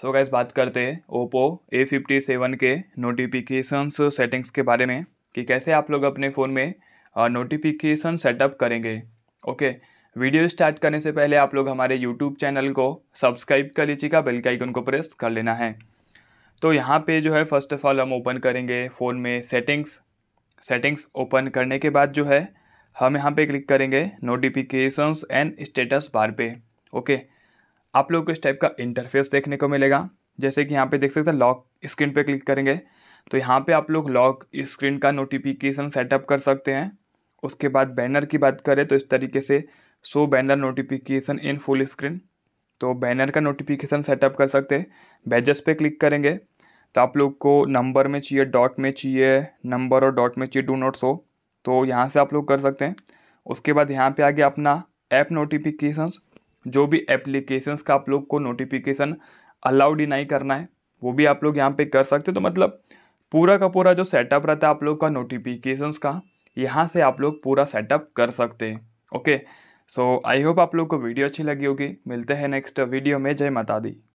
सो gas बात करते हैं ओप्पो ए फिफ्टी सेवन के नोटिफिकेशंस सेटिंग्स के बारे में कि कैसे आप लोग अपने फ़ोन में नोटिफिकेशन सेटअप करेंगे ओके वीडियो स्टार्ट करने से पहले आप लोग हमारे यूट्यूब चैनल को सब्सक्राइब कर लीजिएगा बेल के आइकन को प्रेस कर लेना है तो यहाँ पे जो है फ़र्स्ट ऑफ ऑल हम ओपन करेंगे फ़ोन में सेटिंग्स सेटिंग्स ओपन करने के बाद जो है हम यहाँ पे क्लिक करेंगे नोटिफिकेशंस एंड स्टेटस बार पे ओके okay, आप लोगों को इस टाइप का इंटरफेस देखने को मिलेगा जैसे कि यहाँ पे देख सकते हैं लॉक स्क्रीन पे क्लिक करेंगे तो यहाँ पे आप लोग लॉक स्क्रीन का नोटिफिकेशन सेटअप कर सकते हैं उसके बाद बैनर की बात करें तो इस तरीके से so banner notification in full screen तो बैनर का नोटिफिकेशन सेटअप कर सकते हैं बैजेस पे क्लिक करेंगे तो आप लोग को नंबर में चाहिए डॉट में चाहिए नंबर और डॉट में चाहिए डू नॉट सो तो यहाँ से आप लोग कर सकते हैं उसके बाद यहाँ पर आगे अपना ऐप नोटिफिकेशन जो भी एप्लीकेशंस का आप लोग को नोटिफिकेशन ही डिनाई करना है वो भी आप लोग यहाँ पे कर सकते हो तो मतलब पूरा का पूरा जो सेटअप रहता है आप लोग का नोटिफिकेशंस का यहाँ से आप लोग पूरा सेटअप कर सकते हैं ओके सो आई होप आप लोग को वीडियो अच्छी लगी होगी मिलते हैं नेक्स्ट वीडियो में जय माता दी